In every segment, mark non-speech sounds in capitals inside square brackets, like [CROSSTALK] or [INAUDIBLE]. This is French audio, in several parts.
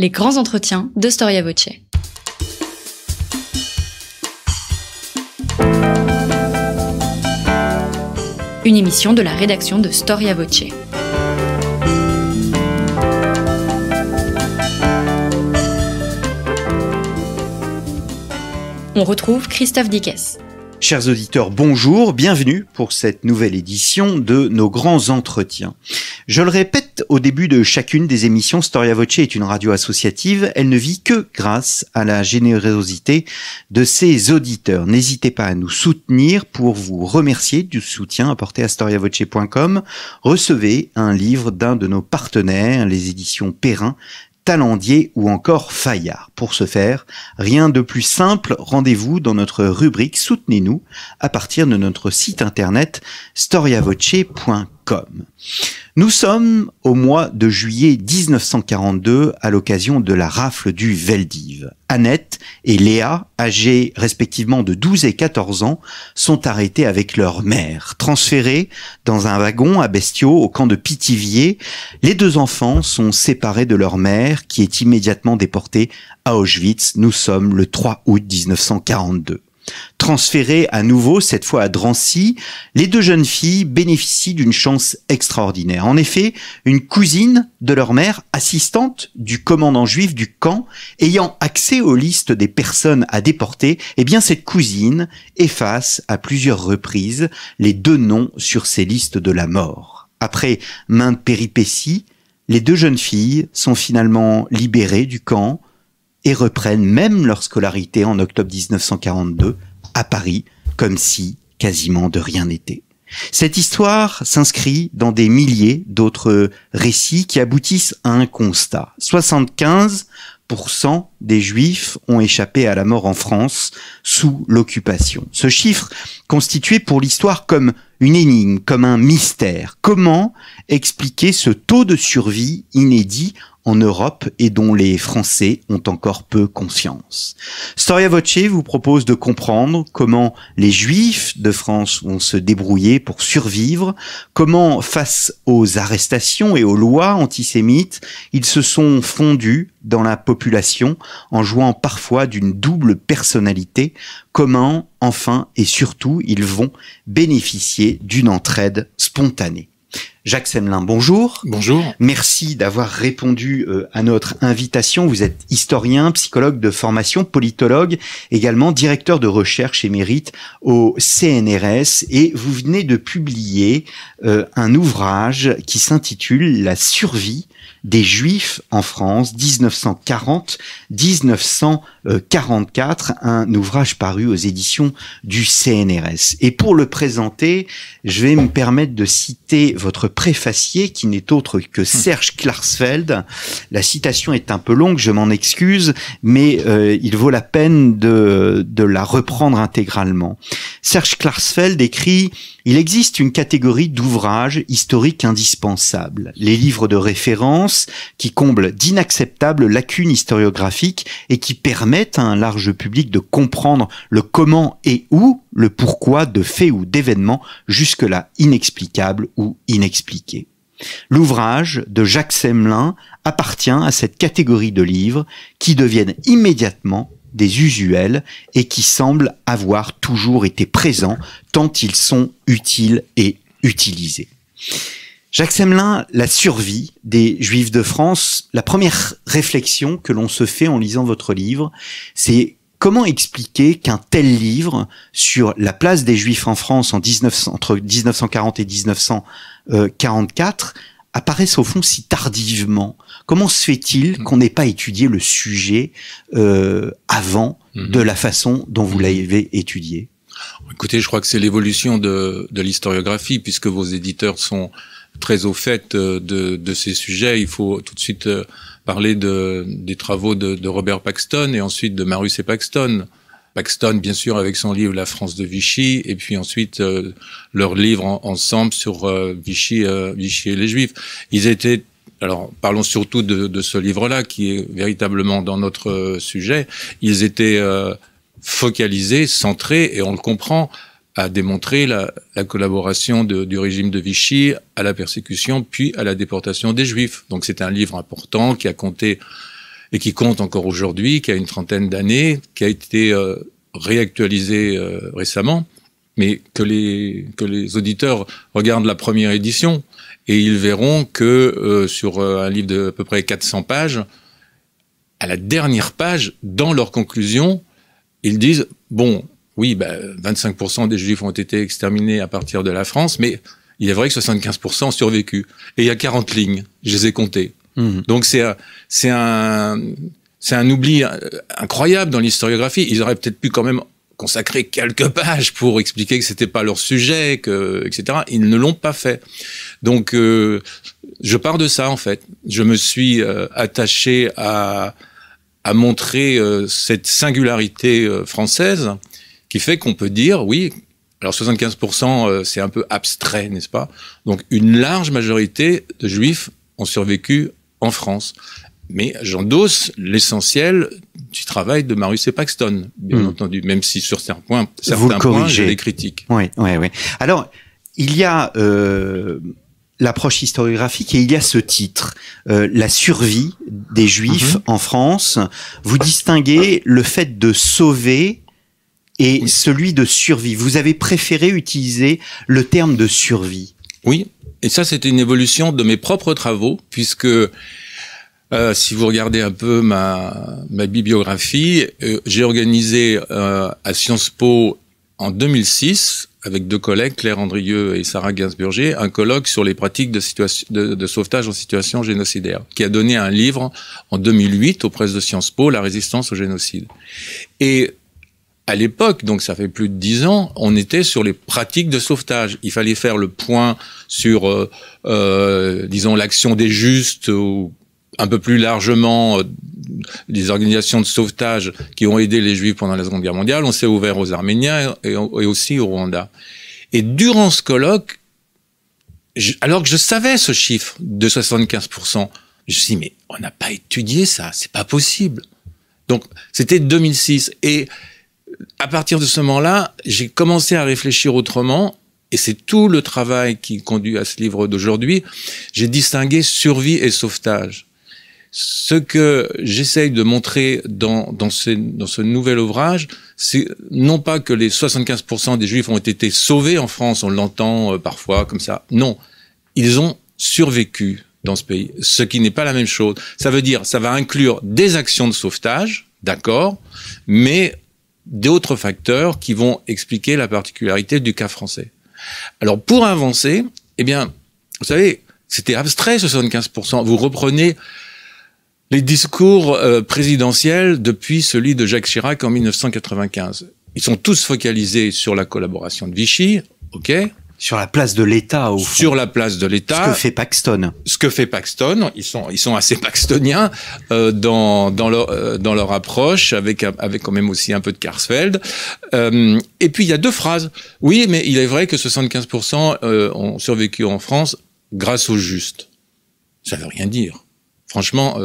les grands entretiens de Storia Voce. Une émission de la rédaction de Storia Voce. On retrouve Christophe Dickès. Chers auditeurs, bonjour, bienvenue pour cette nouvelle édition de nos grands entretiens. Je le répète au début de chacune des émissions, Storia Voce est une radio associative, elle ne vit que grâce à la générosité de ses auditeurs. N'hésitez pas à nous soutenir pour vous remercier du soutien apporté à storiavoce.com. Recevez un livre d'un de nos partenaires, les éditions Perrin, Talendier ou encore Fayard. Pour ce faire, rien de plus simple, rendez-vous dans notre rubrique Soutenez-nous à partir de notre site internet storiavoce.com. Nous sommes au mois de juillet 1942 à l'occasion de la rafle du Veldiv. Annette et Léa, âgées respectivement de 12 et 14 ans, sont arrêtées avec leur mère. Transférées dans un wagon à Bestiaux au camp de Pithiviers, les deux enfants sont séparés de leur mère qui est immédiatement déportée à Auschwitz. Nous sommes le 3 août 1942. Transférées à nouveau, cette fois à Drancy, les deux jeunes filles bénéficient d'une chance extraordinaire. En effet, une cousine de leur mère, assistante du commandant juif du camp, ayant accès aux listes des personnes à déporter, eh bien cette cousine efface à plusieurs reprises les deux noms sur ces listes de la mort. Après maintes péripéties, les deux jeunes filles sont finalement libérées du camp et reprennent même leur scolarité en octobre 1942 à Paris, comme si quasiment de rien n'était. Cette histoire s'inscrit dans des milliers d'autres récits qui aboutissent à un constat. 75% des juifs ont échappé à la mort en France sous l'occupation. Ce chiffre constitué pour l'histoire comme une énigme, comme un mystère. Comment expliquer ce taux de survie inédit en Europe et dont les Français ont encore peu conscience. Storia Voce vous propose de comprendre comment les Juifs de France vont se débrouiller pour survivre, comment face aux arrestations et aux lois antisémites, ils se sont fondus dans la population en jouant parfois d'une double personnalité, comment enfin et surtout ils vont bénéficier d'une entraide spontanée. Jacques Semelin, bonjour. Bonjour. Merci d'avoir répondu euh, à notre invitation. Vous êtes historien, psychologue de formation, politologue, également directeur de recherche émérite au CNRS et vous venez de publier euh, un ouvrage qui s'intitule La survie des Juifs en France 1940-1944, un ouvrage paru aux éditions du CNRS. Et pour le présenter, je vais me permettre de citer votre préfacier qui n'est autre que hmm. Serge Klarsfeld. La citation est un peu longue, je m'en excuse, mais euh, il vaut la peine de, de la reprendre intégralement. Serge Klarsfeld écrit il existe une catégorie d'ouvrages historiques indispensables, les livres de référence qui comblent d'inacceptables lacunes historiographiques et qui permettent à un large public de comprendre le comment et où le pourquoi de faits ou d'événements jusque-là inexplicables ou inexpliqués. L'ouvrage de Jacques Semelin appartient à cette catégorie de livres qui deviennent immédiatement des usuels et qui semblent avoir toujours été présents tant ils sont utiles et utilisés. Jacques Semelin, la survie des Juifs de France, la première réflexion que l'on se fait en lisant votre livre, c'est Comment expliquer qu'un tel livre sur la place des Juifs en France en entre 1940 et 1944 apparaisse au fond si tardivement Comment se fait-il mm. qu'on n'ait pas étudié le sujet euh, avant mm-hmm. de la façon dont vous mm-hmm. l'avez étudié Écoutez, je crois que c'est l'évolution de, l'historiographie, puisque vos éditeurs sont très au fait euh, de, de, ces sujets. Il faut tout de suite euh, parler de, des travaux de, Robert Paxton et ensuite de Marus et Paxton. Paxton, bien sûr, avec son livre La France de Vichy, et puis ensuite euh, leur livre ensemble sur euh, Vichy, euh, Vichy et les Juifs. Ils étaient, alors parlons surtout de, de ce livre-là qui est véritablement dans notre sujet. Ils étaient focalisés, centrés, et on le comprend, à démontrer la, collaboration du régime de Vichy à la persécution puis à la déportation des Juifs. Donc c'est un livre important qui a compté et qui compte encore aujourd'hui, qui a une trentaine d'années, qui a été euh, réactualisé euh, récemment, mais que les, que les auditeurs regardent la première édition et ils verront que euh, sur un livre de à peu près 400 pages, à la dernière page, dans leur conclusion, ils disent, bon, oui, 25% bah, des Juifs ont été exterminés à partir de la France, mais il est vrai que 75% ont survécu. Et il y a 40 lignes, je les ai comptées. Mmh. Donc c'est c'est un c'est un oubli euh, incroyable dans l'historiographie. Ils auraient peut-être pu quand même consacrer quelques pages pour expliquer que c'était pas leur sujet, que etc. Ils ne l'ont pas fait. Donc euh, je pars de ça en fait. Je me suis euh, attaché à montrer cette singularité française qui fait qu'on peut dire, oui, alors 75%, euh, c'est un peu abstrait, n'est-ce pas Donc une large majorité de juifs ont survécu en France. Mais j'endosse l'essentiel du travail de Marius et Paxton, bien hmm. entendu, même si sur certains points, certains points, j'ai des critiques. Oui, oui, oui. Alors, il y a euh, l'approche historiographique et il y a ce titre, euh, La survie des Juifs mhm. en France. Vous distinguez le fait de sauver et celui de survie. Vous avez préféré utiliser le terme de survie. Oui, et ça c'était une évolution de mes propres travaux, puisque euh, si vous regardez un peu ma, ma bibliographie, euh, j'ai organisé euh, à Sciences Po en 2006, avec deux collègues, Claire Andrieux et Sarah Gainsburger, un colloque sur les pratiques de, de, de, sauvetage en situation génocidaire, qui a donné un livre en 2008 aux presses de Sciences Po, La résistance au génocide. Et à l'époque, donc ça fait plus de dix ans, on était sur les pratiques de sauvetage. Il fallait faire le point sur, euh, euh disons, l'action des justes ou un peu plus largement euh, des les organisations de sauvetage qui ont aidé les Juifs pendant la Seconde Guerre mondiale. On s'est ouvert aux Arméniens et, aussi au Rwanda. Et durant ce colloque, alors que je savais ce chiffre de 75%, je me suis dit, mais on n'a pas étudié ça, c'est pas possible. Donc, c'était 2006. Et à partir de ce moment-là, j'ai commencé à réfléchir autrement. Et c'est tout le travail qui conduit à ce livre d'aujourd'hui. J'ai distingué survie et sauvetage. Ce que j'essaye de montrer dans, dans, ce, dans ce nouvel ouvrage, c'est non pas que les 75% des juifs ont été sauvés en France, on l'entend euh, parfois comme ça. Non, ils ont survécu dans ce pays, ce qui n'est pas la même chose. Ça veut dire, ça va inclure des actions de sauvetage, d'accord, mais d'autres facteurs qui vont expliquer la particularité du cas français. Alors pour avancer, eh bien, vous savez, c'était abstrait 75%. Vous reprenez les discours euh, présidentiels depuis celui de Jacques Chirac en 1995. Ils sont tous focalisés sur la collaboration de Vichy, ok, sur la place de l'État, au Sur la place de l'État. Ce que fait Paxton. Ce que fait Paxton. Ils sont, ils sont assez paxtoniens euh, dans, leur, euh, dans leur approche, avec, avec quand même aussi un peu de Karsfeld. Euh, et puis, il y a deux phrases. Oui, mais il est vrai que 75% ont survécu en France grâce au juste. Ça ne veut rien dire. Franchement,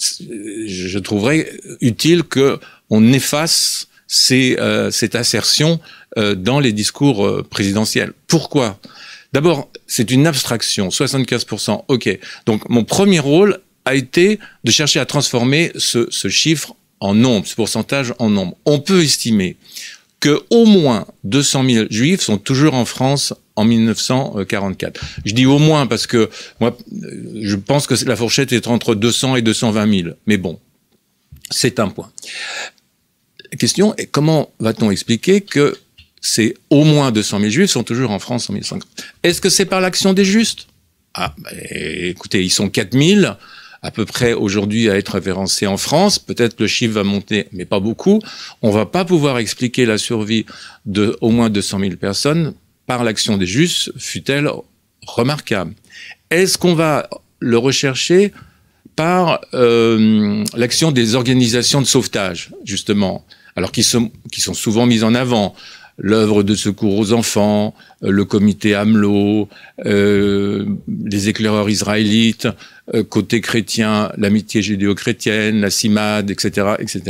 je trouverais utile qu'on on efface c'est euh, cette assertion euh, dans les discours euh, présidentiels. Pourquoi D'abord, c'est une abstraction, 75%, ok. Donc mon premier rôle a été de chercher à transformer ce, chiffre en nombre, ce pourcentage en nombre. On peut estimer que au moins 200 000 juifs sont toujours en France en 1944. Je dis au moins parce que moi, je pense que la fourchette est entre 200 et 220 000. Mais bon, c'est un point. La question est comment va-t-on expliquer que c'est au moins 200 000 juifs sont toujours en France en 1950 Est-ce que c'est par l'action des justes Ah, bah, écoutez, ils sont 4 000 à peu près aujourd'hui à être référencés en France. Peut-être le chiffre va monter, mais pas beaucoup. On va pas pouvoir expliquer la survie de au moins 200 000 personnes par l'action des justes, fut-elle remarquable. Est-ce qu'on va le rechercher par euh, l'action des organisations de sauvetage, justement alors qui sont, qui sont souvent mises en avant l'œuvre de secours aux enfants, euh, le comité Hamelot, euh, les éclaireurs israélites, euh, côté chrétien, l'amitié judéo-chrétienne, la CIMAD, etc., etc.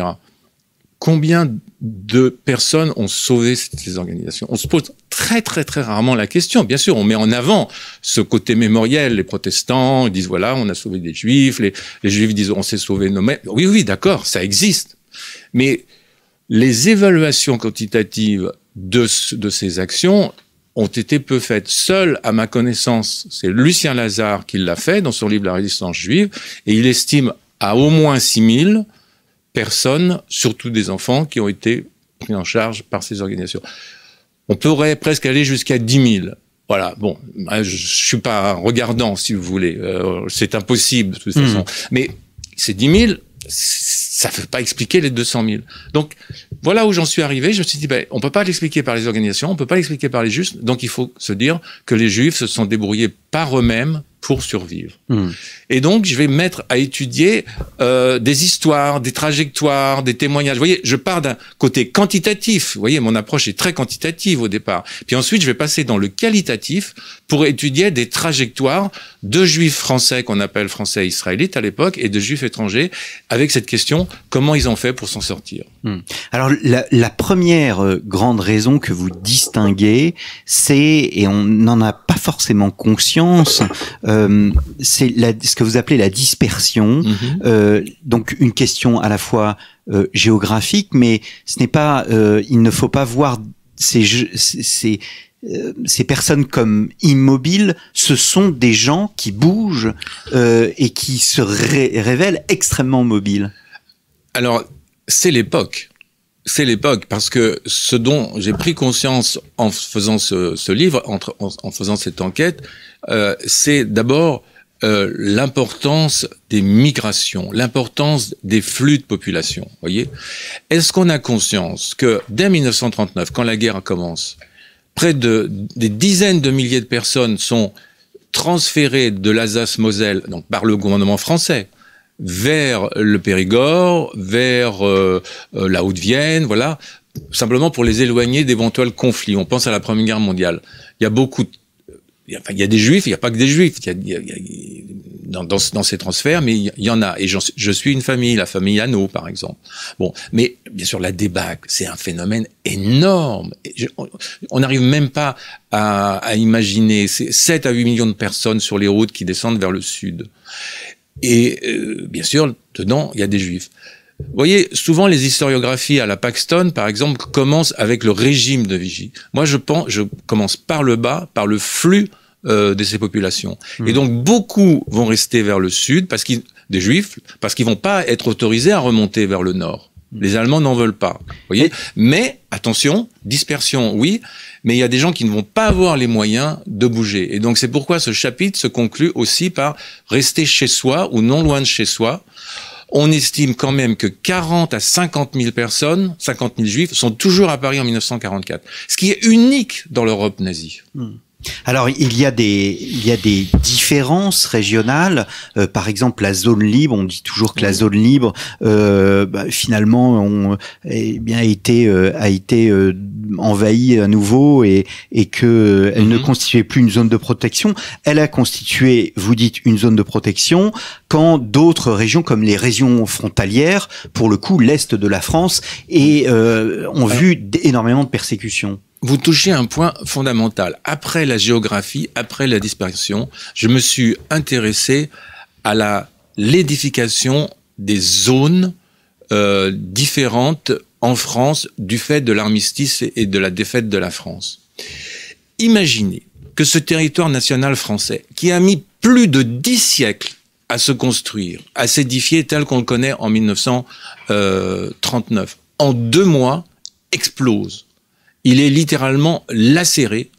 Combien de personnes ont sauvé ces organisations On se pose très très très rarement la question. Bien sûr, on met en avant ce côté mémoriel. Les protestants disent voilà, on a sauvé des juifs. Les, juifs disent on s'est sauvé nos mères. Oui, oui, d'accord, ça existe. Mais les évaluations quantitatives de, ces actions ont été peu faites. Seul, à ma connaissance, c'est Lucien Lazare qui l'a fait dans son livre La résistance juive, et il estime à au moins 6 000 personnes, surtout des enfants, qui ont été pris en charge par ces organisations. On pourrait presque aller jusqu'à 10 000. Voilà, bon, je suis pas regardant, si vous voulez. Euh, c'est impossible, de toute hmm. façon. Mais ces 10 000, ça ne peut pas expliquer les 200 000. Donc voilà où j'en suis arrivé. Je me suis dit, ben, on peut pas l'expliquer par les organisations, on ne peut pas l'expliquer par les justes. Donc il faut se dire que les juifs se sont débrouillés par eux-mêmes pour survivre. Hmm. Et donc, je vais mettre à étudier euh, des histoires, des trajectoires, des témoignages. Vous voyez, je pars d'un côté quantitatif. Vous voyez, mon approche est très quantitative au départ. Puis ensuite, je vais passer dans le qualitatif pour étudier des trajectoires de juifs français qu'on appelle français israélites à l'époque et de juifs étrangers avec cette question comment ils ont fait pour s'en sortir. Hmm. Alors, la, la première euh, grande raison que vous distinguez, c'est, et on n'en a pas forcément conscience, euh, c'est ce que vous appelez la dispersion. Mhm. Euh, donc une question à la fois euh, géographique, mais ce n'est pas, il ne faut pas voir ces, ces, personnes comme immobiles, ce sont des gens qui bougent et qui se révèlent extrêmement mobiles. Alors, c'est l'époque c'est l'époque parce que ce dont j'ai pris conscience en faisant ce, livre, en, faisant cette enquête, euh, c'est d'abord euh, l'importance des migrations, l'importance des flux de population. Voyez, est-ce qu'on a conscience que dès 1939, quand la guerre commence, près de des dizaines de milliers de personnes sont transférées de l'Alsace-Moselle, donc par le gouvernement français, vers le Périgord, vers euh, la Haute-Vienne, voilà, simplement pour les éloigner d'éventuels conflits. On pense à la Première Guerre mondiale. Il y a beaucoup de il y a des juifs, il n'y a pas que des juifs dans, ces transferts, mais il y, en a. Et je suis une famille, la famille Hanau, par exemple. Bon, mais bien sûr, la débâcle, c'est un phénomène énorme. on n'arrive même pas à, à imaginer 7 à 8 millions de personnes sur les routes qui descendent vers le sud. Et euh, bien sûr, dedans, il y a des juifs. Vous voyez, souvent les historiographies à la Paxton, par exemple, commencent avec le régime de Vichy. Moi, je pense, je commence par le bas, par le flux euh, de ces populations. Et hmm. donc, beaucoup vont rester vers le sud, parce qu'ils, des Juifs, parce qu'ils vont pas être autorisés à remonter vers le nord. Les Allemands n'en veulent pas. voyez Mais attention, dispersion, oui, mais il y a des gens qui ne vont pas avoir les moyens de bouger. Et donc c'est pourquoi ce chapitre se conclut aussi par rester chez soi ou non loin de chez soi on estime quand même que 40 à 50 000 personnes, 50 000 juifs, sont toujours à Paris en 1944, ce qui est unique dans l'Europe nazie. Hmm alors il y a des il y a des différences régionales. Euh, par exemple, la zone libre. On dit toujours que la zone libre, euh, bah, finalement, eh bien a été euh, a été envahie à nouveau et et que elle ne mhm. constituait plus une zone de protection. Elle a constitué, vous dites, une zone de protection quand d'autres régions, comme les régions frontalières, pour le coup, l'est de la France, et ont vu énormément de persécutions vous touchez un point fondamental. Après la géographie, après la dispersion, je me suis intéressé à la l'édification des zones euh, différentes en France du fait de l'armistice et de la défaite de la France. Imaginez que ce territoire national français, qui a mis plus de dix siècles à se construire, à s'édifier tel qu'on le connaît en 1939, euh, en deux mois, explose il est littéralement lacéré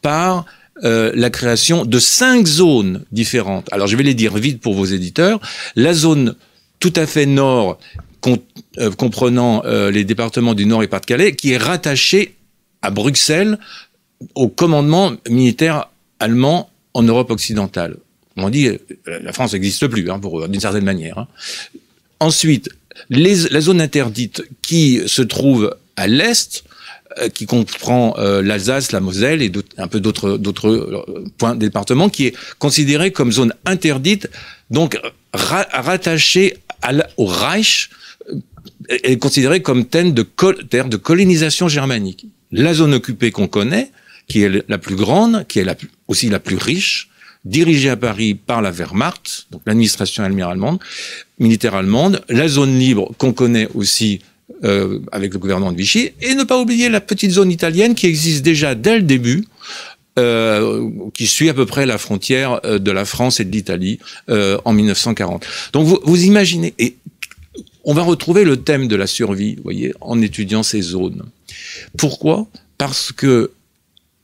par euh, la création de cinq zones différentes. Alors je vais les dire vite pour vos éditeurs. La zone tout à fait nord, euh, comprenant euh, les départements du Nord et Pas-de-Calais, qui est rattachée à Bruxelles au commandement militaire allemand en Europe occidentale. On dit, la France n'existe plus, hein, d'une certaine manière. Hein. Ensuite, la zone interdite qui se trouve à l'est, euh, qui comprend euh, l'Alsace, la Moselle et un peu d'autres d'autres euh, points départements qui est considéré comme zone interdite, donc rattaché rattachée à au Reich est considérée comme terre de, de colonisation germanique. La zone occupée qu'on connaît, qui est la plus grande, qui est la aussi la plus riche, dirigée à Paris par la Wehrmacht, donc l'administration allemande, militaire allemande, la zone libre qu'on connaît aussi euh, avec le gouvernement de Vichy, et ne pas oublier la petite zone italienne qui existe déjà dès le début, euh, qui suit à peu près la frontière euh, de la France et de l'Italie en 1940. Donc vous, imaginez, et on va retrouver le thème de la survie, vous voyez, en étudiant ces zones. Pourquoi Parce que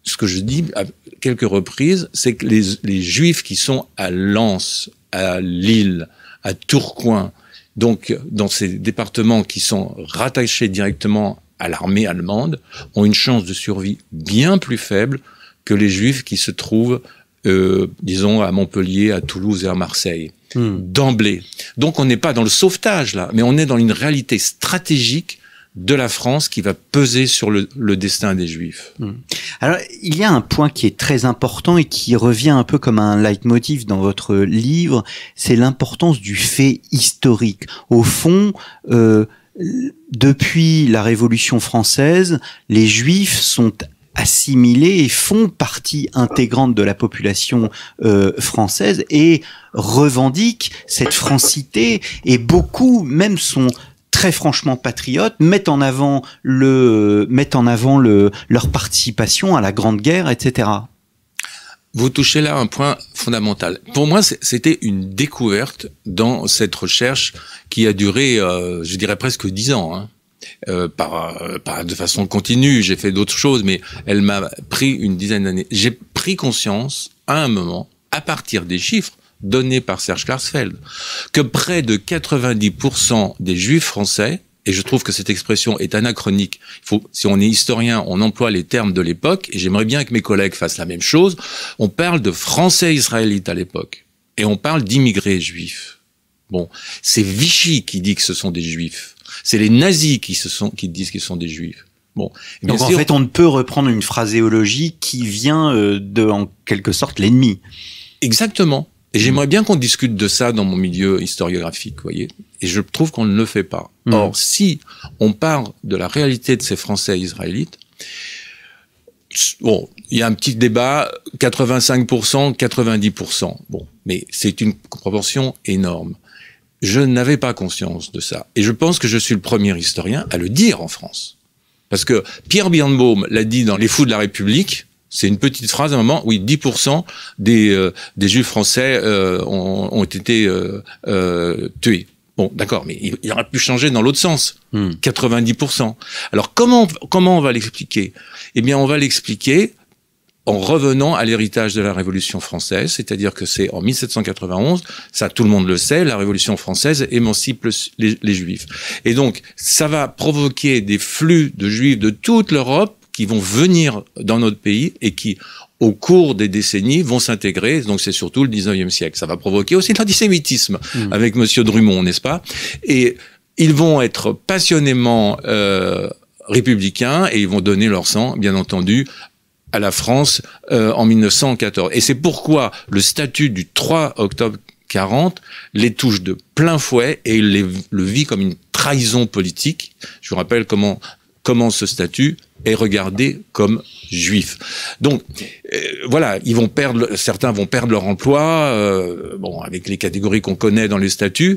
ce que je dis à quelques reprises, c'est que les, les Juifs qui sont à Lens, à Lille, à Tourcoing, donc dans ces départements qui sont rattachés directement à l'armée allemande, ont une chance de survie bien plus faible que les juifs qui se trouvent, euh, disons, à Montpellier, à Toulouse et à Marseille, hmm. d'emblée. Donc on n'est pas dans le sauvetage là, mais on est dans une réalité stratégique de la France qui va peser sur le, destin des Juifs. Hmm. Alors, il y a un point qui est très important et qui revient un peu comme un leitmotiv dans votre livre, c'est l'importance du fait historique. Au fond, euh, depuis la Révolution française, les Juifs sont assimilés et font partie intégrante de la population euh, française et revendiquent cette francité et beaucoup même sont très franchement patriotes, mettent en avant le, en avant le, leur participation à la Grande Guerre, etc. Vous touchez là un point fondamental. Pour moi, c'était une découverte dans cette recherche qui a duré, euh, je dirais presque dix ans. Hein. Euh, euh, de façon continue. J'ai fait d'autres choses, mais elle m'a pris une dizaine d'années. J'ai pris conscience à un moment, à partir des chiffres, donnée par Serge Klarsfeld, que près de 90% des juifs français, et je trouve que cette expression est anachronique, faut, si on est historien, on emploie les termes de l'époque, et j'aimerais bien que mes collègues fassent la même chose, on parle de français israélites à l'époque, et on parle d'immigrés juifs. Bon, c'est Vichy qui dit que ce sont des juifs, c'est les nazis qui, se sont, qui disent qu'ils sont des juifs. Bon. Donc en fait, on ne peut reprendre une phraséologie qui vient euh, de, en quelque sorte, l'ennemi. Exactement. Et j'aimerais bien qu'on discute de ça dans mon milieu historiographique, voyez. Et je trouve qu'on ne le fait pas. Mm. Or, si on parle de la réalité de ces Français israélites, bon, il y a un petit débat, 85%, 90%. Bon, mais c'est une proportion énorme. Je n'avais pas conscience de ça. Et je pense que je suis le premier historien à le dire en France. Parce que Pierre Birnbaum l'a dit dans Les Fous de la République, c'est une petite phrase à un moment. Oui, 10% des, euh, des Juifs français euh, ont, ont, été euh, tués. Bon, d'accord, mais il, il, aurait pu changer dans l'autre sens. 90%. Hmm. Alors comment comment on va l'expliquer Eh bien, on va l'expliquer en revenant à l'héritage de la Révolution française, c'est-à-dire que c'est en 1791, ça tout le monde le sait, la Révolution française émancipe les, Juifs. Et donc, ça va provoquer des flux de Juifs de toute l'Europe qui vont venir dans notre pays et qui, au cours des décennies, vont s'intégrer. Donc c'est surtout le 19e siècle. Ça va provoquer aussi l'antisémitisme mmh. avec Monsieur Drummond, n'est-ce pas Et ils vont être passionnément euh, républicains et ils vont donner leur sang, bien entendu, à la France euh, en 1914. Et c'est pourquoi le statut du 3 octobre 40 les touche de plein fouet et les, le vit comme une trahison politique. Je vous rappelle comment comment ce statut est regardé comme juif. Donc euh, voilà, ils vont perdre, certains vont perdre leur emploi, euh, bon avec les catégories qu'on connaît dans les statuts,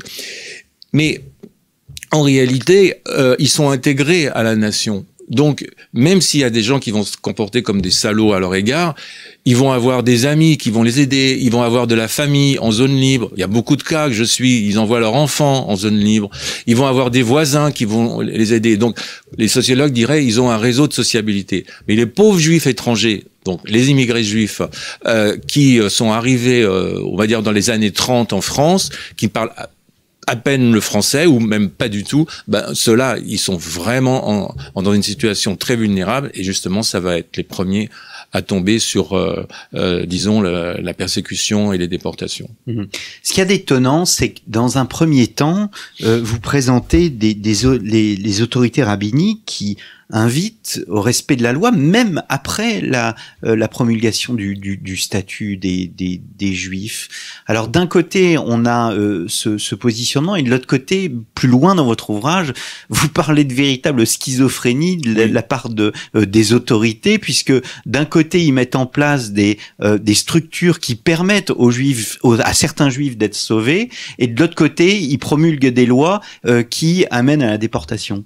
mais en réalité, euh, ils sont intégrés à la nation. Donc, même s'il y a des gens qui vont se comporter comme des salauds à leur égard, ils vont avoir des amis qui vont les aider, ils vont avoir de la famille en zone libre. Il y a beaucoup de cas que je suis, ils envoient leurs enfants en zone libre. Ils vont avoir des voisins qui vont les aider. Donc, les sociologues diraient, ils ont un réseau de sociabilité. Mais les pauvres juifs étrangers, donc les immigrés juifs euh, qui euh, sont arrivés, euh, on va dire, dans les années 30 en France, qui parlent à peine le français ou même pas du tout, ben, ceux-là, ils sont vraiment dans une situation très vulnérable et justement, ça va être les premiers à tomber sur, euh, euh, disons, la persécution et les déportations. Mhm. Ce qui est a d'étonnant, c'est que dans un premier temps, euh, vous présentez les, autorités rabbiniques qui invite au respect de la loi, même après la, euh, la promulgation du, statut des, juifs. Alors d'un côté, on a euh, ce, positionnement, et de l'autre côté, plus loin dans votre ouvrage, vous parlez de véritable schizophrénie de la, part de, euh, des autorités, puisque d'un côté, ils mettent en place des, des structures qui permettent aux juifs, à certains juifs d'être sauvés, et de l'autre côté, ils promulguent des lois qui amènent à la déportation.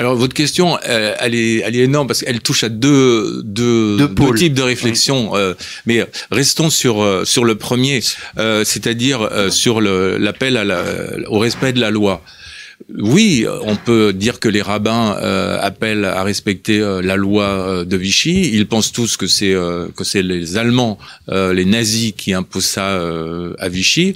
Alors votre question, euh, elle, est, elle est énorme parce qu'elle touche à deux, deux, deux, types de réflexions. Euh, mais restons sur, euh, sur le premier, c'est-à-dire euh, sur l'appel la, au respect de la loi. Oui, on peut dire que les rabbins appellent à respecter la loi de Vichy. Ils pensent tous que c'est que c'est les Allemands, les nazis qui imposent ça à Vichy.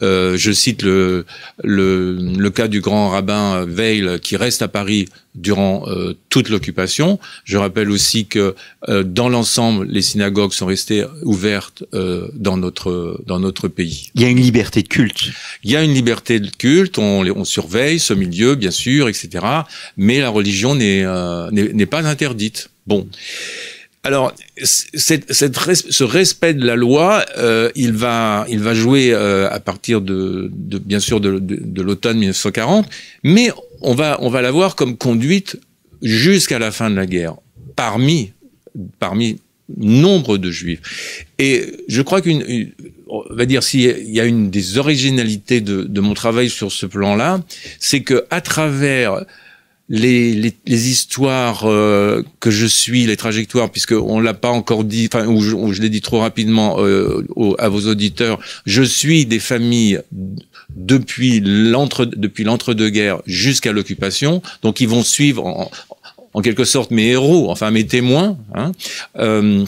je cite le, le, le cas du grand rabbin Veil, qui reste à Paris durant euh, toute l'occupation. Je rappelle aussi que euh, dans l'ensemble, les synagogues sont restées ouvertes euh, dans notre dans notre pays. Il y a une liberté de culte. Il y a une liberté de culte. On, on surveille ce milieu, bien sûr, etc. Mais la religion n'est n'est pas interdite. Bon. Alors, ce respect de la loi, euh, il va, il va jouer euh, à partir de, de, bien sûr de, de, l'automne 1940, mais on va, on va l'avoir comme conduite jusqu'à la fin de la guerre, parmi, parmi nombre de juifs. Et je crois qu'une, on va dire, s'il y a une des originalités de, de mon travail sur ce plan-là, c'est que à travers les, les, histoires euh, que je suis, les trajectoires, puisque on l'a pas encore dit, enfin, ou je, l'ai dit trop rapidement euh, à vos auditeurs, je suis des familles depuis l'entre depuis l'entre-deux-guerres jusqu'à l'occupation, donc ils vont suivre en, en, quelque sorte mes héros, enfin mes témoins. Hein. Euh,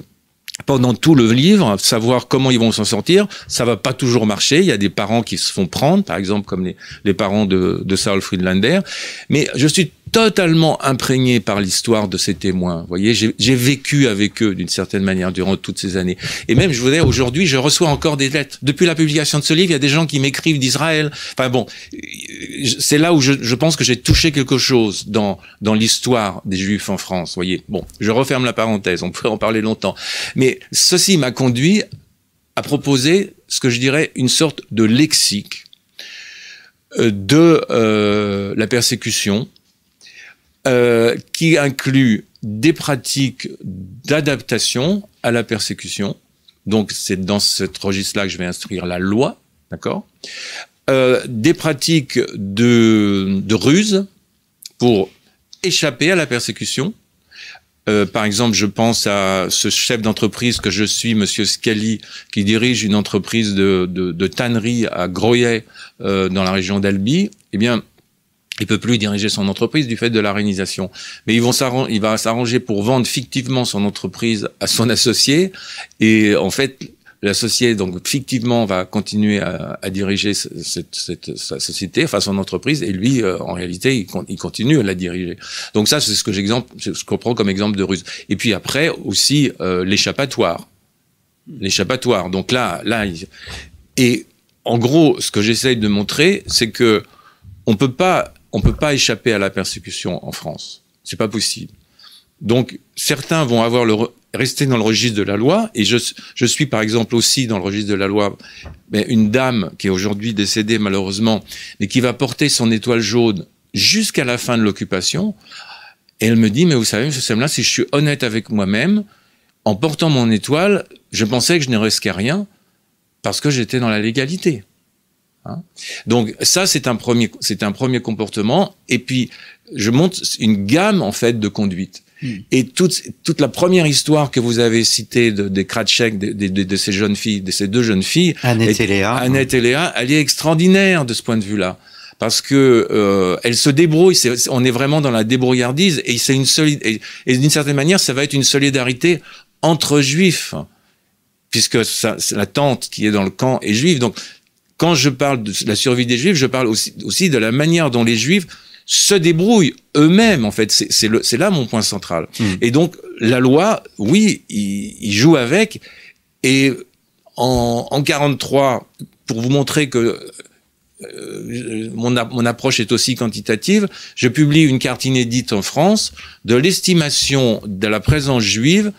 pendant tout le livre, savoir comment ils vont s'en sortir. Ça va pas toujours marcher. Il y a des parents qui se font prendre, par exemple comme les, les parents de, de Saul Friedlander. Mais je suis totalement imprégné par l'histoire de ces témoins. Vous voyez, j'ai vécu avec eux d'une certaine manière durant toutes ces années. Et même, je vous dis, aujourd'hui, je reçois encore des lettres. Depuis la publication de ce livre, il y a des gens qui m'écrivent d'Israël. Enfin bon, c'est là où je, je pense que j'ai touché quelque chose dans, dans l'histoire des Juifs en France. Vous voyez, bon, je referme la parenthèse, on pourrait en parler longtemps. Mais ceci m'a conduit à proposer ce que je dirais une sorte de lexique euh, de euh, la persécution, euh, qui inclut des pratiques d'adaptation à la persécution. Donc c'est dans ce registre-là que je vais instruire la loi, d'accord euh, Des pratiques de, ruse pour échapper à la persécution. Euh, par exemple, je pense à ce chef d'entreprise que je suis, Monsieur Scali, qui dirige une entreprise de, de, tannerie à Groyet, dans la région d'Albi. Eh bien, il peut plus diriger son entreprise du fait de la réalisation. Mais vont il va s'arranger pour vendre fictivement son entreprise à son [LAUGHS] associé. Et en fait, l'associé donc fictivement va continuer à, diriger cette, sa société, enfin son entreprise, et lui euh, en réalité il, continue à la diriger. Donc ça c'est ce que j'exemple, ce qu'on comme exemple de ruse. Et puis après aussi euh, l'échappatoire, l'échappatoire. Donc là, là et en gros ce que j'essaye de montrer c'est que on peut pas on ne peut pas échapper à la persécution en France. C'est pas possible. Donc certains vont avoir le rester dans le registre de la loi et je, suis par exemple aussi dans le registre de la loi mais une dame qui est aujourd'hui décédée malheureusement mais qui va porter son étoile jaune jusqu'à la fin de l'occupation et elle me dit mais vous savez ce là si je suis honnête avec moi-même en portant mon étoile je pensais que je ne risquais rien parce que j'étais dans la légalité Hein. Donc ça, c'est un premier, c'est un premier comportement. Et puis, je monte une gamme en fait de conduite. Hmm. Et toute, toute la première histoire que vous avez citée de, des Kratchek, de, de, de, ces jeunes filles, de ces deux jeunes filles, Annette et, Léa, Annette et Léa, elle est extraordinaire de ce point de vue-là parce que euh, elle se débrouille. c'est on est vraiment dans la débrouillardise et c'est une solide. Et, d'une certaine manière, ça va être une solidarité entre juifs, puisque ça, la tante qui est dans le camp est juive. Donc quand je parle de la survie des Juifs, je parle aussi, aussi de la manière dont les Juifs se débrouillent eux-mêmes, en fait. C'est là mon point central. Mmh. Et donc, la loi, oui, il, joue avec. Et en, en 43, pour vous montrer que euh, mon, mon, approche est aussi quantitative, je publie une carte inédite en France de l'estimation de la présence juive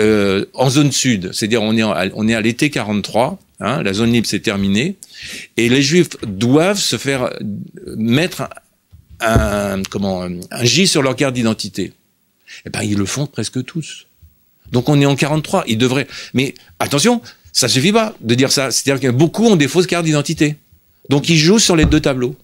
euh, en zone sud. C'est-à-dire, on est, on est à l'été 43. Hein, la zone libre, s'est terminée, Et les Juifs doivent se faire mettre un, comment, un J sur leur carte d'identité. Eh bien ils le font presque tous. Donc, on est en 43. Ils devraient. Mais attention, ça suffit pas de dire ça. C'est-à-dire que beaucoup ont des fausses cartes d'identité. Donc, ils jouent sur les deux tableaux.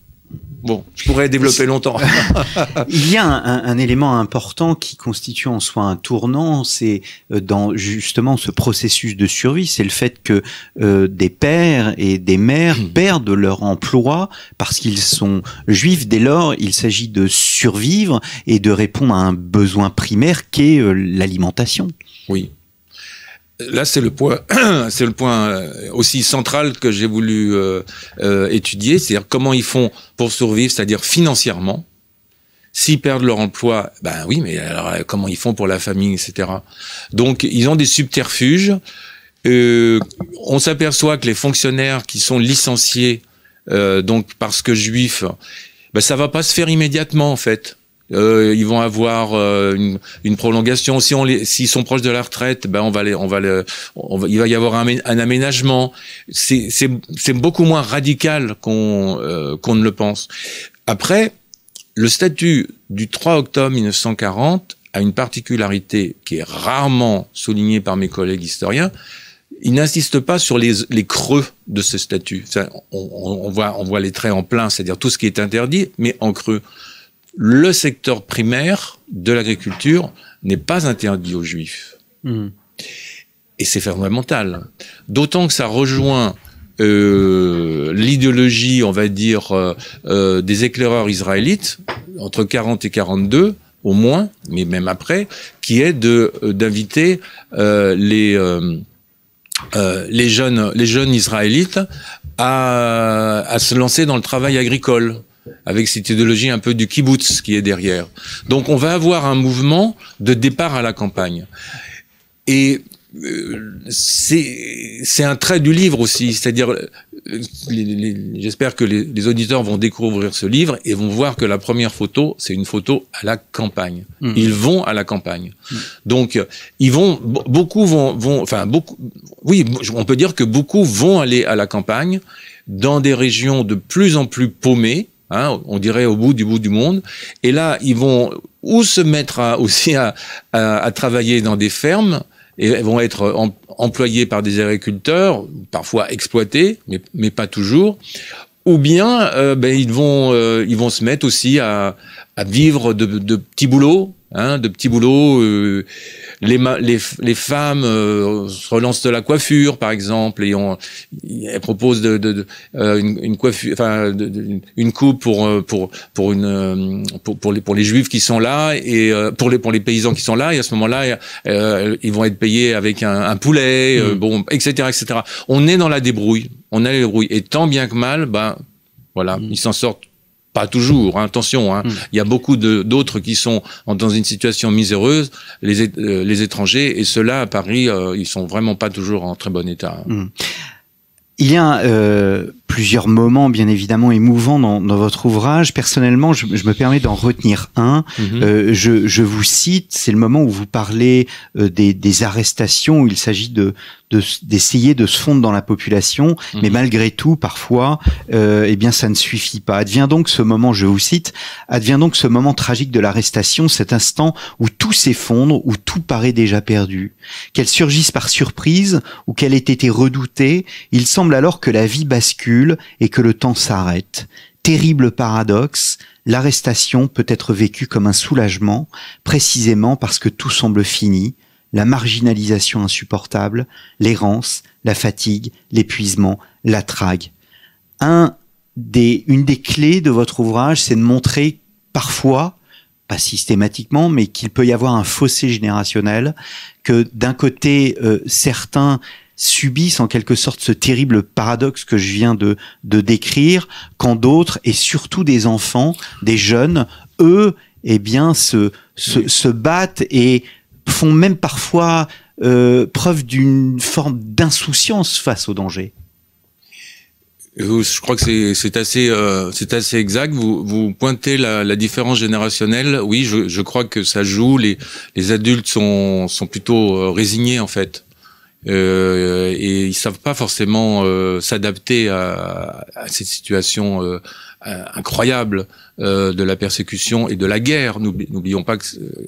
Bon, je pourrais développer longtemps. [LAUGHS] Il y a un, élément important qui constitue en soi un tournant, c'est euh, dans justement ce processus de survie, c'est le fait que euh, des pères et des mères hmm. perdent leur emploi parce qu'ils sont juifs. Dès lors, il s'agit de survivre et de répondre à un besoin primaire qu'est euh, l'alimentation. Oui, Là, c'est le point, [CLEARS THROAT] c'est le point euh, aussi central que j'ai voulu euh, euh, étudier, c'est-à-dire comment ils font pour survivre, c'est-à-dire financièrement. S'ils perdent leur emploi, ben oui, mais alors comment ils font pour la famille, etc. Donc, ils ont des subterfuges. on s'aperçoit que les fonctionnaires qui sont licenciés, donc parce que juifs, ben ça va pas se faire immédiatement en fait. Euh, ils vont avoir euh, une, une, prolongation. Si on s'ils sont proches de la retraite, ben on va les, on va le, il va y avoir un, un aménagement. C'est, c'est, c'est beaucoup moins radical qu'on euh, qu'on ne le pense. Après, le statut du 3 octobre 1940 a une particularité qui est rarement soulignée par mes collègues historiens. Il n'insiste pas sur les, les creux de ce statut. on, on, voit, on voit les traits en plein, c'est-à-dire tout ce qui est interdit, mais en creux le secteur primaire de l'agriculture n'est pas interdit aux juifs. Mmh. Et c'est fondamental. D'autant que ça rejoint euh, l'idéologie, on va dire, euh, euh, des éclaireurs israélites, entre 40 et 42 au moins, mais même après, qui est de d'inviter les les jeunes les jeunes israélites à, à se lancer dans le travail agricole avec cette idéologie un peu du kibbutz qui est derrière. Donc on va avoir un mouvement de départ à la campagne. Et euh, c'est un trait du livre aussi, c'est-à-dire euh, j'espère que les, auditeurs vont découvrir ce livre et vont voir que la première photo, c'est une photo à la campagne. Mmh. Ils vont à la campagne. Mmh. Donc, ils vont, beaucoup vont, vont, enfin, beaucoup, oui, on peut dire que beaucoup vont aller à la campagne dans des régions de plus en plus paumées, Hein, on dirait au bout du bout du monde. Et là, ils vont ou se mettre aussi à, travailler dans des fermes et vont être employés par des agriculteurs, parfois exploités, mais, pas toujours. Ou bien, euh, ben, ils vont euh, ils vont se mettre aussi à, vivre de, de petits boulots Hein, de petits boulots. Euh, les, les, les, femmes euh, se relancent de la coiffure, par exemple, et on, elles proposent de, de, euh, une, coiffure, enfin, de, une coupe pour euh, pour pour une pour, pour, les pour les juifs qui sont là et pour les pour les paysans qui sont là. Et à ce moment-là, ils vont être payés avec un, un poulet, mmh. bon, etc., etc. On est dans la débrouille. On a les débrouille. Et tant bien que mal, ben voilà, mmh. ils s'en sortent pas toujours, hein, attention. Hein. Hmm. Il y a beaucoup d'autres qui sont dans une situation miséreuse, les, euh, les étrangers, et ceux-là à Paris, euh, ils sont vraiment pas toujours en très bon état. Hein. Hmm. Il y a euh, plusieurs moments bien évidemment émouvants dans, dans votre ouvrage. Personnellement, je, me permets d'en retenir un. Mhm. euh, je, je, vous cite, c'est le moment où vous parlez euh, des, des, arrestations, où il s'agit de d'essayer de, se fondre dans la population, mhm. mais malgré tout, parfois, euh, eh bien, ça ne suffit pas. Advient donc ce moment, je vous cite, advient donc ce moment tragique de l'arrestation, cet instant où tout s'effondre, où tout paraît déjà perdu. Qu'elle surgisse par surprise ou qu'elle ait été redoutée, il semble alors que la vie bascule et que le temps s'arrête. Terrible paradoxe, l'arrestation peut être vécue comme un soulagement, précisément parce que tout semble fini, la marginalisation insupportable, l'errance, la fatigue, l'épuisement, la trague. Un des, une des clés de votre ouvrage, c'est de montrer parfois pas systématiquement, mais qu'il peut y avoir un fossé générationnel, que d'un côté, euh, certains subissent en quelque sorte ce terrible paradoxe que je viens de, de décrire, quand d'autres, et surtout des enfants, des jeunes, eux, eh bien, se, se, battent et font même parfois euh, preuve d'une forme d'insouciance face au danger. Je crois que c'est assez, euh, assez exact. Vous, vous pointez la, la différence générationnelle. Oui, je, je, crois que ça joue. Les, les adultes sont, sont plutôt euh, résignés en fait euh, et ils savent pas forcément euh, s'adapter à, à, cette situation euh, euh, incroyable euh, de la persécution et de la guerre. N'oublions pas que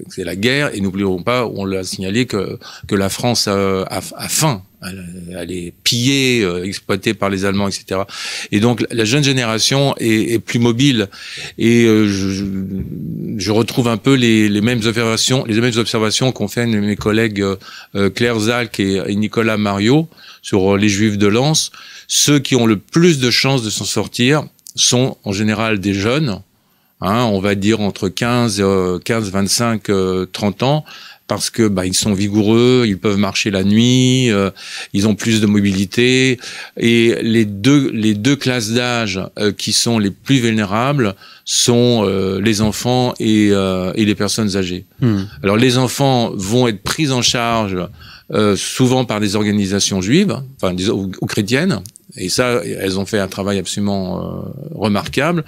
c'est la guerre et n'oublions pas, on l'a signalé, que, que la France a, a, faim. Elle est pillée, euh, exploitée par les Allemands, etc. Et donc la jeune génération est, plus mobile et je, retrouve un peu les, mêmes observations, les mêmes observations qu'ont fait mes collègues Claire Zalk et, et Nicolas Mario sur les Juifs de Lens. Ceux qui ont le plus de chances de s'en sortir, sont en général des jeunes, hein, on va dire entre 15, 15 25, 30 ans, parce que bah, ils sont vigoureux, ils peuvent marcher la nuit, euh, ils ont plus de mobilité et les deux les deux classes d'âge euh, qui sont les plus vulnérables sont euh, les enfants et, les personnes âgées. Hmm. Alors les enfants vont être pris en charge souvent par des organisations juives, enfin ou chrétiennes, et ça, elles ont fait un travail absolument euh, remarquable.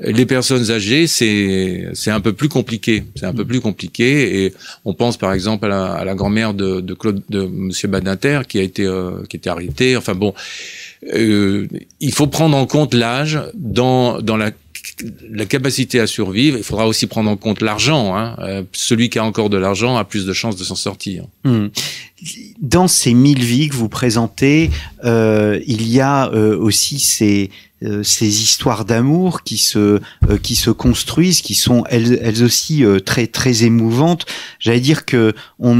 Les personnes âgées, c'est c'est un peu plus compliqué. C'est un peu mm. plus compliqué. Et on pense par exemple à la, grand-mère de, de Claude de Monsieur Badinter qui a été euh, qui était arrêtée. Enfin bon, euh, il faut prendre en compte l'âge dans dans la la capacité à survivre, il faudra aussi prendre en compte l'argent. Hein. celui qui a encore de l'argent a plus de chances de s'en sortir. Mm dans ces mille vies que vous présentez, euh, il y a euh, aussi euh, ces, histoires d'amour qui se qui se construisent, qui sont elles, aussi très très émouvantes. J'allais dire que on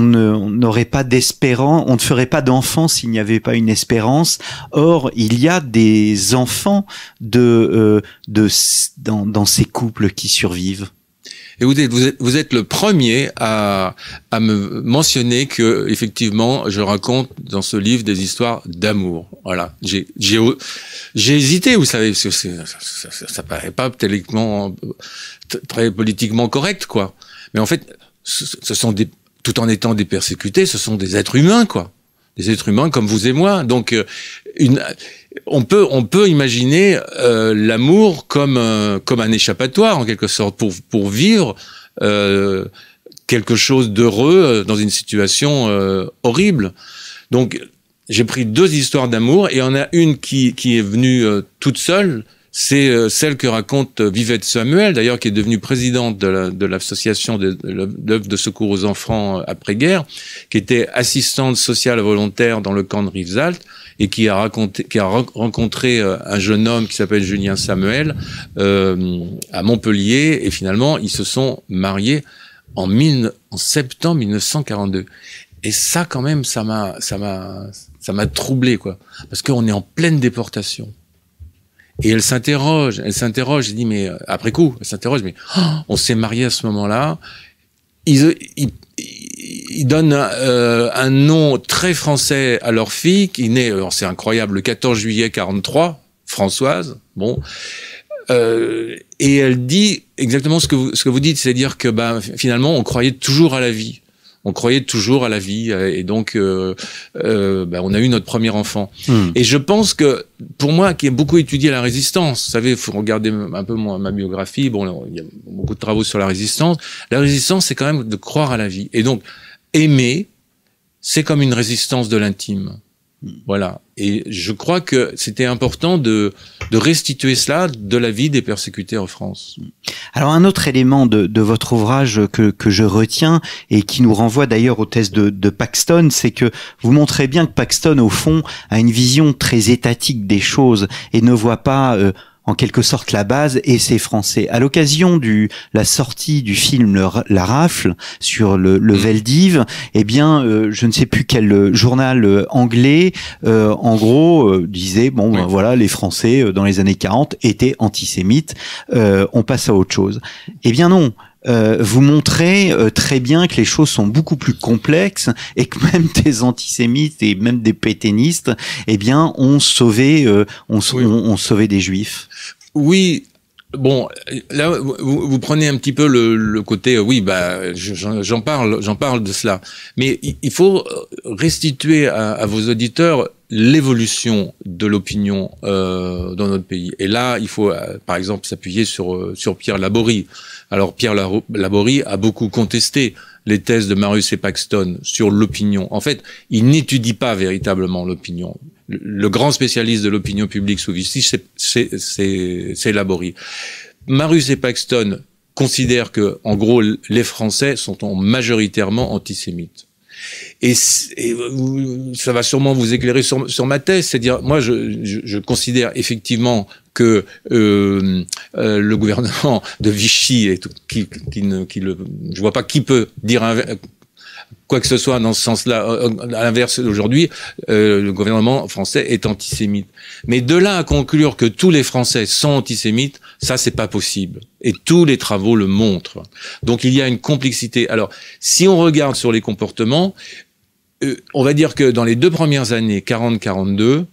n'aurait pas d'espérance, on ne ferait pas d'enfants s'il n'y avait pas une espérance. Or, il y a des enfants de de dans ces couples qui survivent. Et vous êtes, vous êtes, vous êtes le premier à, à me mentionner que, effectivement, je raconte dans ce livre des histoires d'amour. Voilà. J'ai, j'ai, j'ai hésité, vous savez, parce que ça, ça, ça, paraît pas tellement, très politiquement correct, quoi. Mais en fait, ce sont des, tout en étant des persécutés, ce sont des êtres humains, quoi des êtres humains comme vous et moi. Donc, euh, on peut on peut imaginer euh, l'amour comme euh, comme un échappatoire en quelque sorte pour pour vivre quelque chose d'heureux dans une situation horrible. Donc j'ai pris deux histoires d'amour et on en a une qui qui est venue toute seule c'est euh, celle que raconte euh, Vivette Samuel, d'ailleurs, qui est devenue présidente de l'association la, de secours aux enfants euh, après-guerre, qui était assistante sociale volontaire dans le camp de Rivesaltes et qui a, qui a rencontré un jeune homme qui s'appelle Julien Samuel à Montpellier, et finalement, ils se sont mariés en, en septembre 1942. Et ça, quand même, ça m'a, ça m'a, ça m'a troublé, quoi. Parce qu'on est en pleine déportation. Et elle s'interroge, elle s'interroge, elle dit, mais euh, après coup, elle s'interroge, mais oh, on s'est marié à ce moment-là. Ils, euh, ils, donnent euh, un nom très français à leur fille, qui naît, c'est incroyable, le 14 juillet 43, Françoise, bon. et elle dit exactement ce que vous, ce que vous dites, c'est-à-dire que ben, finalement, on croyait toujours à la vie on croyait toujours à la vie euh, et donc euh, euh, bah, on a eu notre premier enfant. Hmm. Et je pense que pour moi qui ai beaucoup étudié la résistance, vous savez, faut regarder un peu ma, ma biographie. Bon, il y a beaucoup de travaux sur la résistance. La résistance, c'est quand même de croire à la vie. Et donc aimer, c'est comme une résistance de l'intime. Voilà. Et je crois que c'était important de, restituer cela de la vie des persécutés en France. Alors un autre élément de, votre ouvrage que, je retiens et qui nous renvoie d'ailleurs au test de, Paxton, c'est que vous montrez bien que Paxton, au fond, a une vision très étatique des choses et ne voit pas... Euh, en quelque sorte la base et c'est français. À l'occasion du la sortie du film La Rafle sur le, le mm. Veldiv, eh bien, euh, je ne sais plus quel euh, journal euh, anglais, en gros, disait bon, ben voilà, les Français dans les années 40 étaient antisémites. on passe à autre chose. Eh bien non. Euh, vous montrez euh, très bien que les choses sont beaucoup plus complexes et que [LAUGHS] même des antisémites et même des péténistes, eh bien, euh, ont sauvé, des juifs. Oui, Bon, là, vous, prenez un petit peu le, côté, oui, bah, j'en parle, j'en parle de cela. Mais il faut restituer à, vos auditeurs l'évolution de l'opinion dans notre pays. Et là, il faut, par exemple, s'appuyer sur sur Pierre Laborie. Alors Pierre Laborie a beaucoup contesté les thèses de Marius et Paxton sur l'opinion. En fait, il n'étudie pas véritablement l'opinion. Le, grand spécialiste de l'opinion publique sous Vichy, c'est Laborie. Marius et Paxton considèrent que, en gros, les Français sont majoritairement antisémites. Et, ça va sûrement vous éclairer sur, sur ma thèse, c'est-à-dire moi je, je, je, considère effectivement que euh, euh, le gouvernement de Vichy et qui, qui, ne, qui le, je vois pas qui peut dire quoi que ce soit dans ce sens-là. Euh, euh, à l'inverse, d'aujourd'hui, euh, le gouvernement français est antisémite. Mais de là à conclure que tous les Français sont antisémites, ça, c'est pas possible. Et tous les travaux le montrent. Donc, il y a une complexité. Alors, si on regarde sur les comportements, on va dire que dans les deux premières années, 40-42,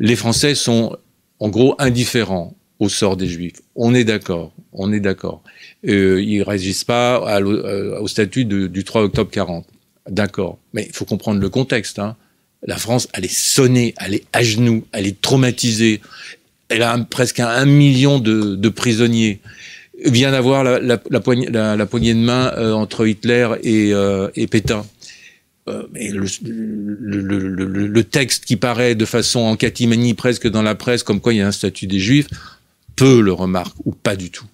les Français sont en gros indifférent au sort des Juifs. On est d'accord, on est d'accord. Euh, ils ne résistent pas euh, au statut du 3 octobre 40. D'accord. Mais il faut comprendre le contexte. Hein. La France, elle est sonnée, elle est à genoux, elle est traumatisée. Elle a presque un, million de, prisonniers vient d'avoir la, poignée, de main euh, entre Hitler et Pétain. Euh, et le, texte qui paraît de façon en catimanie presque dans la presse, comme quoi il y a un statut des juifs, peu le remarque ou pas du tout.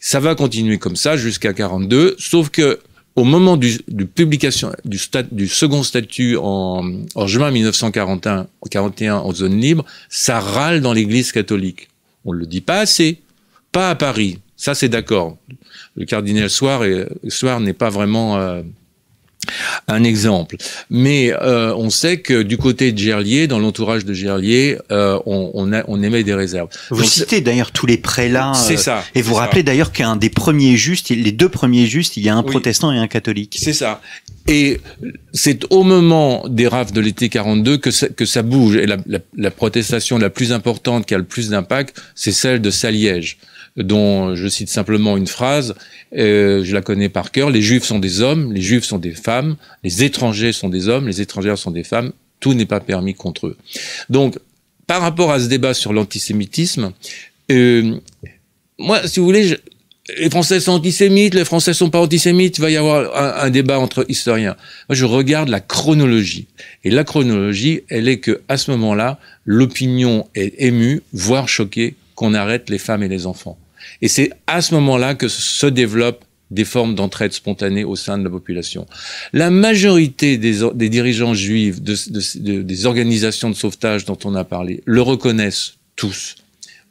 Ça va continuer comme ça jusqu'à 42, sauf que au moment du, publication du, second statut en, juin 1941 41 en zone libre, ça râle dans l'Église catholique. On le dit pas assez, pas à Paris. Ça c'est d'accord. Le cardinal Soir, n'est pas vraiment euh, un exemple. Mais euh, on sait que du côté de Gerlier, dans l'entourage de Gerlier, euh, on, on, émet des réserves. Vous citez d'ailleurs tous les prélats. C'est euh, ça. Et vous rappelez d'ailleurs qu'un des premiers justes, les deux premiers justes, il y a un protestant et un catholique. C'est ça. Et c'est au moment des rafles de l'été 42 que ça, que ça bouge. Et la, la protestation la plus importante, qui a le plus d'impact, c'est celle de Saliège dont je cite simplement une phrase, euh, je la connais par cœur, les juifs sont des hommes, les juifs sont des femmes, les étrangers sont des hommes, les étrangères sont des femmes, tout n'est pas permis contre eux. Donc, par rapport à ce débat sur l'antisémitisme, euh, moi, si vous voulez, les Français sont antisémites, les Français sont pas antisémites, il va y avoir un, débat entre historiens. Moi, je regarde la chronologie. Et la chronologie, elle est que, à ce moment-là, l'opinion est émue, voire choquée, qu'on arrête les femmes et les enfants. Et c'est à ce moment-là que se développent des formes d'entraide spontanée au sein de la population. La majorité des, dirigeants juifs, des organisations de sauvetage dont on a parlé, le reconnaissent tous.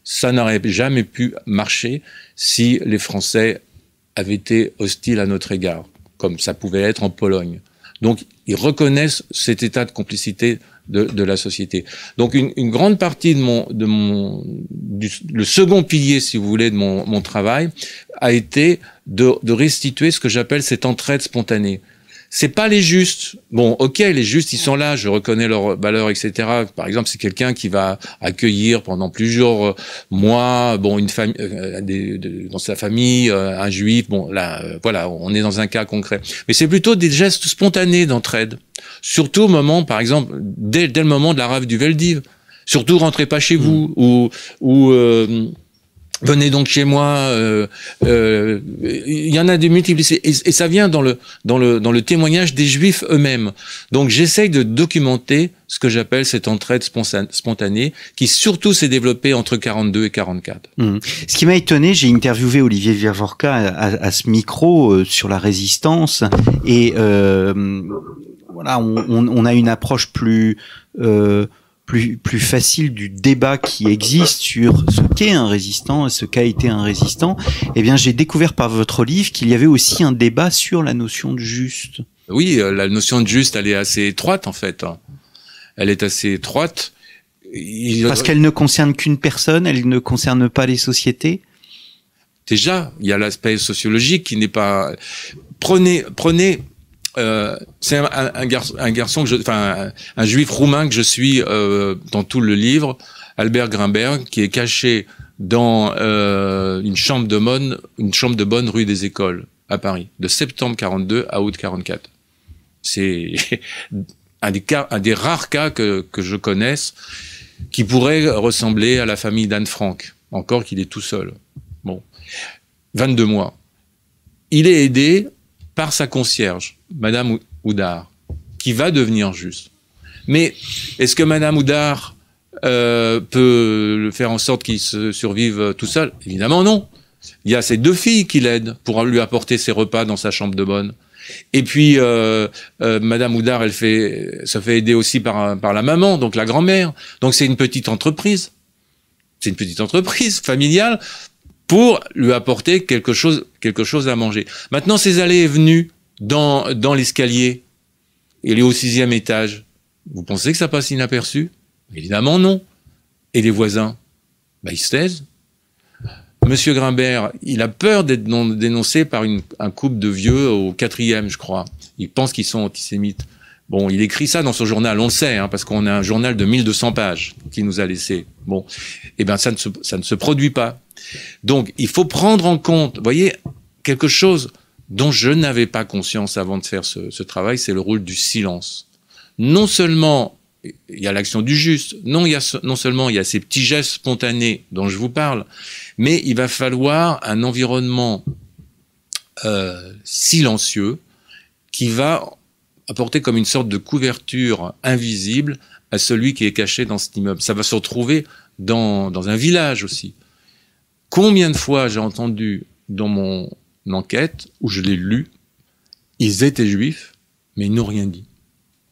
Ça n'aurait jamais pu marcher si les Français avaient été hostiles à notre égard, comme ça pouvait être en Pologne. Donc ils reconnaissent cet état de complicité de, la société. Donc une, grande partie de mon, de mon du, le second pilier, si vous voulez, de mon, travail a été de restituer ce que j'appelle cette entraide spontanée. C'est pas les justes. Bon, ok, les justes, ils sont là, je reconnais leur valeur, etc. Par exemple, c'est quelqu'un qui va accueillir pendant plusieurs euh, mois, bon, une famille, euh, dans sa famille, euh, un juif. Bon, là, voilà, on est dans un cas concret. Mais c'est plutôt des gestes spontanés d'entraide. Surtout au moment, par exemple, dès, le moment de la rave du Veldiv. Surtout rentrez pas chez hmm. vous ou ou venez donc chez moi. Euh, euh, il y en a des multiples Et, ça vient dans le, dans, le, dans le témoignage des Juifs eux-mêmes. Donc j'essaye de documenter ce que j'appelle cette entraide spontanée qui surtout s'est développée entre 42 et 44. Mmh. Ce qui m'a étonné, j'ai interviewé Olivier viavorka à, ce micro euh, sur la résistance et euh, voilà, on, on, on, a une approche plus euh, plus, facile du débat qui existe sur ce qu'est un résistant et ce qu'a été un résistant, eh bien, j'ai découvert par votre livre qu'il y avait aussi un débat sur la notion de juste. Oui, euh, la notion de juste, elle est assez étroite, en fait. Hein. Elle est assez étroite. Parce qu'elle ne concerne qu'une personne, elle ne concerne pas les sociétés déjà, il y a l'aspect sociologique qui n'est pas. Prenez, prenez euh, c'est un, un juif roumain que je suis euh, dans tout le livre, Albert Grimberg, qui est caché dans euh, une chambre de bonne, une chambre de bonne rue des Écoles à Paris, de septembre 42 à août 44. C'est [LAUGHS] un des rares cas que, que je connaisse qui pourrait ressembler à la famille d'Anne Frank, encore qu'il est tout seul. Bon, 22 mois. Il est aidé par sa concierge, Madame Oudard, qui va devenir juste. Mais est-ce que Madame Oudard euh, peut faire en sorte qu'il se survive tout seul Évidemment non. Il y a ses deux filles qui l'aident pour lui apporter ses repas dans sa chambre de bonne. Et puis euh, euh, Madame Oudard, elle fait, se fait aider aussi par, par la maman, donc la grand-mère. Donc c'est une petite entreprise. C'est une petite entreprise familiale pour lui apporter quelque chose, quelque chose à manger. Maintenant, ces allées et venues dans, dans l'escalier, il est au sixième étage. Vous pensez que ça passe inaperçu Évidemment non. Et les voisins ben, Ils se taisent. Monsieur Grimbert, il a peur d'être dénoncé par un couple de vieux au quatrième, je crois. Il pense qu'ils sont antisémites. Bon, il écrit ça dans son journal, on le sait, hein, parce qu'on a un journal de 1200 pages qu'il nous a laissé. Bon, eh bien, ça ne se produit pas. Donc, il faut prendre en compte, vous voyez, quelque chose dont je n'avais pas conscience avant de faire ce, travail, c'est le rôle du silence. Non seulement il y a l'action du juste, non, non seulement il y a ces petits gestes spontanés dont je vous parle, mais il va falloir un environnement euh, silencieux qui va apporter comme une sorte de couverture invisible à celui qui est caché dans cet immeuble. Ça va se retrouver dans un village aussi. Combien de fois j'ai entendu dans mon enquête, où je l'ai lu, ils étaient juifs, mais ils n'ont rien dit.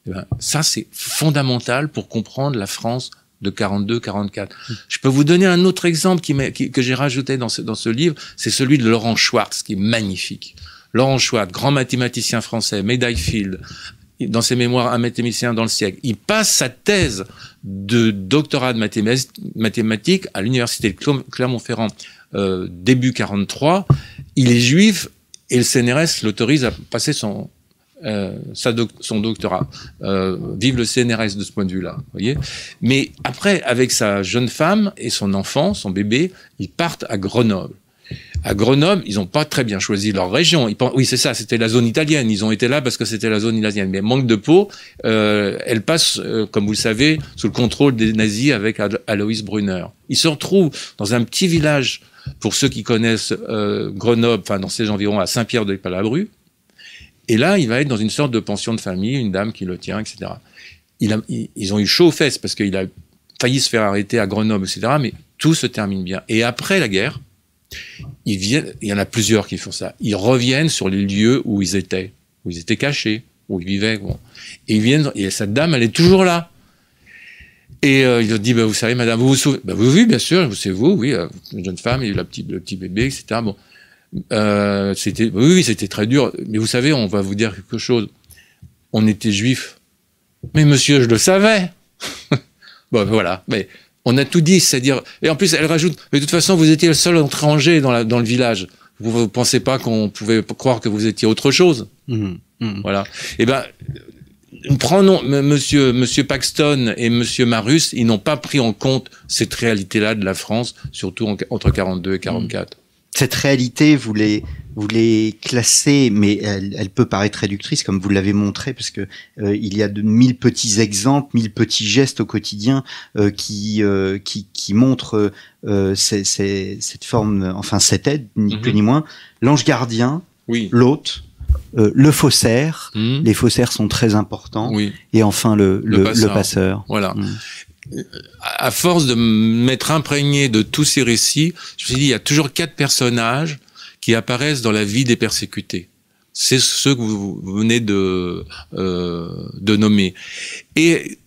Eh ben, ça, c'est fondamental pour comprendre la France de 42-44. Je peux vous donner un autre exemple que j'ai rajouté dans ce, dans ce livre, c'est celui de Laurent Schwartz, qui est magnifique. Laurent Schwartz, grand mathématicien français, médaille Field, dans ses mémoires, un mathématicien dans le siècle. Il passe sa thèse de doctorat de mathématiques à l'université de Clermont-Ferrand euh, début 43. Il est juif et le CNRS l'autorise à passer son, euh, doctorat. Euh, vive le CNRS de ce point de vue-là, voyez. Mais après, avec sa jeune femme et son enfant, son bébé, ils partent à Grenoble à Grenoble, ils n'ont pas très bien choisi leur région. oui, c'est ça, c'était la zone italienne. Ils ont été là parce que c'était la zone italienne. Mais manque de peau, euh, elle passe, euh, comme vous le savez, sous le contrôle des nazis avec Alois Brunner. Il se retrouve dans un petit village, pour ceux qui connaissent euh, Grenoble, enfin dans ses environs, à Saint-Pierre-de-Palabru. Et là, il va être dans une sorte de pension de famille, une dame qui le tient, etc. ils ont eu chaud aux fesses parce qu'il a failli se faire arrêter à Grenoble, etc. Mais tout se termine bien. Et après la guerre, il y en a plusieurs qui font ça. Ils reviennent sur les lieux où ils étaient, où ils étaient cachés, où ils vivaient. Et ils viennent, et cette dame, elle est toujours là. Et euh, il dit, bah, vous savez, madame, vous vous souvenez bah, Oui, bien sûr, c'est vous, oui, euh, une jeune femme, il la le petit bébé, etc. Bon, euh, c'était, bah, oui, c'était très dur. Mais vous savez, on va vous dire quelque chose. On était juifs. Mais monsieur, je le savais. [LAUGHS] bon, voilà. Mais on a tout dit, c'est-à-dire. Et en plus, elle rajoute, mais de toute façon, vous étiez le seul étranger dans, le village. Vous ne pensez pas qu'on pouvait croire que vous étiez autre chose. Mmh, mmh. Voilà. Eh ben, prenons monsieur Paxton et monsieur Marus, ils n'ont pas pris en compte cette réalité-là de la France, surtout entre 42 et 44. Mmh. Cette réalité, vous les vous les classez, mais elle, elle peut paraître réductrice, comme vous l'avez montré, parce que euh, il y a de mille petits exemples, mille petits gestes au quotidien euh, qui, euh, qui, qui montrent cette forme, enfin cette aide, ni mhm. plus ni moins. L'ange gardien, oui. l'hôte, le faussaire. Mhm. Les faussaires sont très importants. Et enfin, le, le, passeur. Voilà. Mm. À force de m'être imprégné de tous ces récits, je me suis dit, il y a toujours quatre personnages qui apparaissent dans la vie des persécutés. C'est ce que vous venez de, euh, de nommer. Et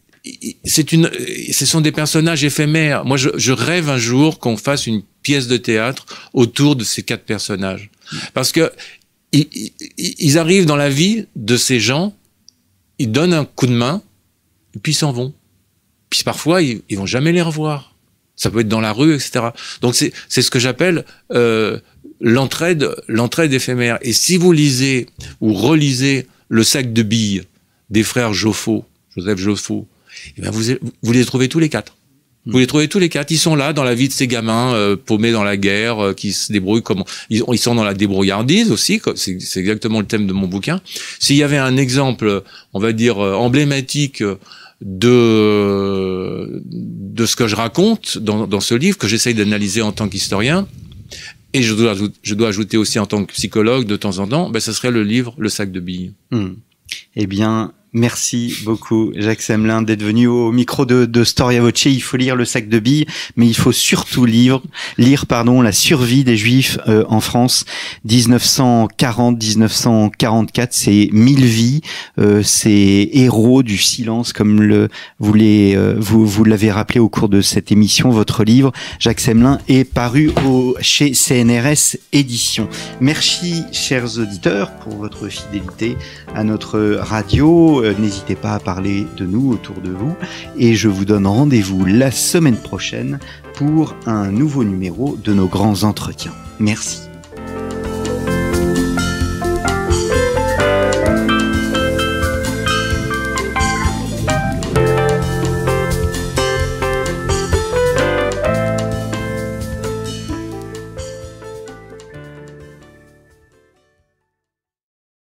c'est une, ce sont des personnages éphémères. Moi, je, rêve un jour qu'on fasse une pièce de théâtre autour de ces quatre personnages, parce que ils, arrivent dans la vie de ces gens, ils donnent un coup de main, puis ils s'en vont. Puis parfois, ils, vont jamais les revoir. Ça peut être dans la rue, etc. Donc c'est ce que j'appelle euh, l'entraide, l'entraide éphémère. Et si vous lisez ou relisez le sac de billes des frères Joffo, Joseph Joffo, eh ben, vous, vous les trouvez tous les quatre. Vous les trouvez tous les quatre. Ils sont là dans la vie de ces gamins euh, paumés dans la guerre, euh, qui se débrouillent comme... ils, sont dans la débrouillardise aussi. C'est, c'est exactement le thème de mon bouquin. S'il y avait un exemple, on va dire euh, emblématique de de ce que je raconte dans, dans ce livre que j'essaye d'analyser en tant qu'historien, et je dois, ajouter aussi en tant que psychologue, de temps en temps, ben, ce serait le livre Le sac de billes. Hmm. Eh bien, Merci beaucoup, Jacques Semelin, d'être venu au micro de, de Storia Voce. Il faut lire le sac de billes, mais il faut surtout lire, lire pardon, la survie des Juifs euh, en France, 1940-1944. C'est mille vies, euh, c'est héros du silence, comme le, vous l'avez euh, vous, vous rappelé au cours de cette émission. Votre livre, Jacques Semelin, est paru au, chez CNRS édition Merci, chers auditeurs, pour votre fidélité à notre radio euh, n'hésitez pas à parler de nous autour de vous. Et je vous donne rendez-vous la semaine prochaine pour un nouveau numéro de nos grands entretiens. Merci.